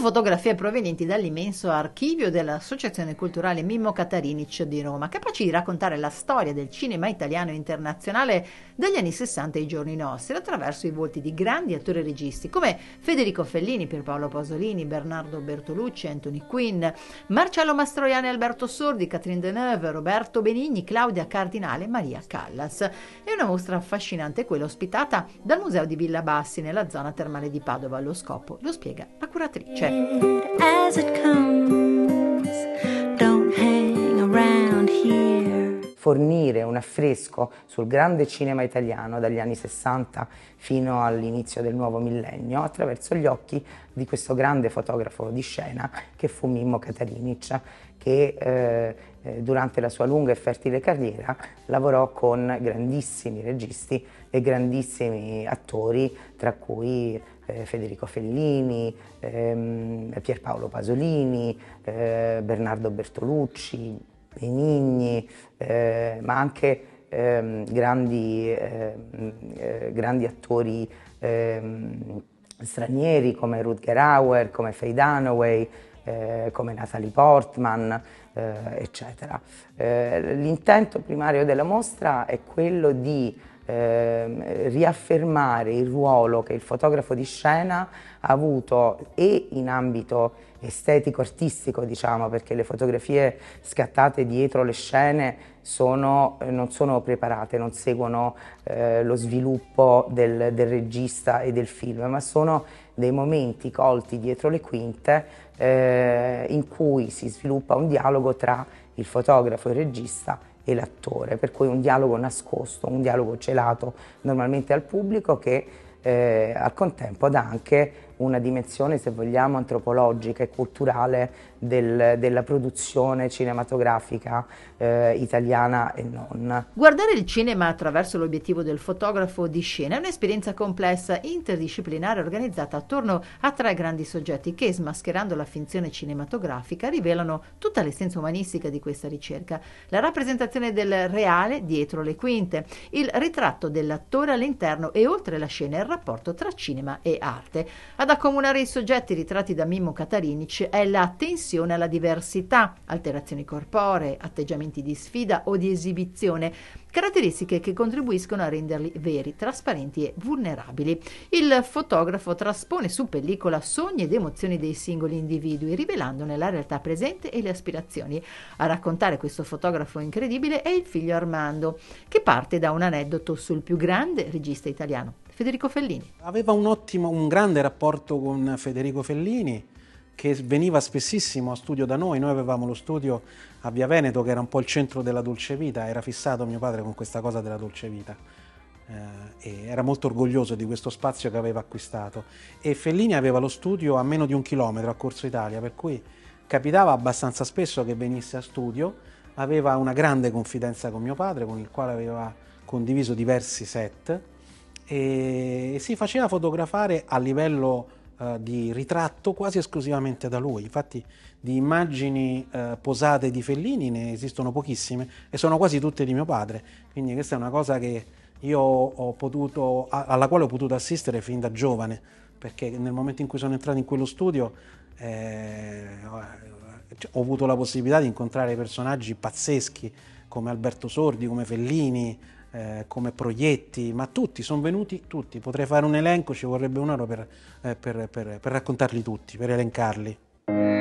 Otto fotografie provenienti dall'immenso archivio dell'Associazione Culturale Mimmo Catarinic di Roma, capaci di raccontare la storia del cinema italiano e internazionale dagli anni 60 ai giorni nostri, attraverso i volti di grandi attori e registi come Federico Fellini, Pierpaolo Pasolini, Bernardo Bertolucci, Anthony Quinn, Marcello Mastroianni, Alberto Sordi, Catherine Deneuve, Roberto Benigni, Claudia Cardinale e Maria Callas. È una mostra affascinante quella ospitata dal Museo di Villa Bassi nella zona termale di Padova. Lo scopo lo spiega la curatrice fornire un affresco sul grande cinema italiano dagli anni 60 fino all'inizio del nuovo millennio attraverso gli occhi di questo grande fotografo di scena che fu Mimmo Katarinic che eh, eh, durante la sua lunga e fertile carriera lavorò con grandissimi registi e grandissimi attori tra cui eh, Federico Fellini, ehm, Pierpaolo Pasolini, eh, Bernardo Bertolucci, Benigni, eh, ma anche ehm, grandi, ehm, eh, grandi, attori ehm, stranieri come Rutger Hauer, come Faye Dunaway, eh, come Natalie Portman, eccetera. l'intento primario della mostra è quello di eh, riaffermare il ruolo che il fotografo di scena ha avuto e in ambito estetico-artistico, diciamo, perché le fotografie scattate dietro le scene sono, eh, non sono preparate, non seguono eh, lo sviluppo del, del, regista e del film, ma sono dei momenti colti dietro le quinte eh, in cui si sviluppa un dialogo tra il fotografo, e il regista e l'attore, per cui un dialogo nascosto, un dialogo celato normalmente al pubblico che eh, al contempo dà anche una dimensione, se vogliamo, antropologica e culturale del, della produzione cinematografica eh, italiana e non. Guardare il cinema attraverso l'obiettivo del fotografo di scena è un'esperienza complessa, interdisciplinare, organizzata attorno a tre grandi soggetti che, smascherando la finzione cinematografica, rivelano tutta l'essenza umanistica di questa ricerca. La rappresentazione del reale dietro le quinte, il ritratto dell'attore all'interno e oltre la scena, il rapporto tra cinema e arte. Ad ad accomunare i soggetti ritratti da Mimmo Catarinici è l'attenzione alla diversità, alterazioni corporee, atteggiamenti di sfida o di esibizione, caratteristiche che contribuiscono a renderli veri, trasparenti e vulnerabili. Il fotografo traspone su pellicola sogni ed emozioni dei singoli individui, rivelandone la realtà presente e le aspirazioni. A raccontare questo fotografo incredibile è il figlio Armando, che parte da un aneddoto sul più grande regista italiano, Federico Fellini. Aveva un ottimo, un grande rapporto con Federico Fellini che veniva spessissimo a studio da noi, noi avevamo lo studio a Via Veneto che era un po' il centro della dolce vita, era fissato mio padre con questa cosa della dolce vita eh, e era molto orgoglioso di questo spazio che aveva acquistato e Fellini aveva lo studio a meno di un chilometro a Corso Italia per cui capitava abbastanza spesso che venisse a studio, aveva una grande confidenza con mio padre con il quale aveva condiviso diversi set e si faceva fotografare a livello eh, di ritratto quasi esclusivamente da lui. Infatti di immagini eh, posate di Fellini ne esistono pochissime e sono quasi tutte di mio padre. Quindi questa è una cosa potuto, alla quale ho potuto assistere fin da giovane, perché nel momento in cui sono entrato in quello studio eh, cioè, ho avuto la possibilità di incontrare personaggi pazzeschi come Alberto Sordi, come Fellini, eh, come proietti, ma tutti, sono venuti tutti. Potrei fare un elenco, ci vorrebbe un'ora per, eh, per, per, per raccontarli tutti, per elencarli.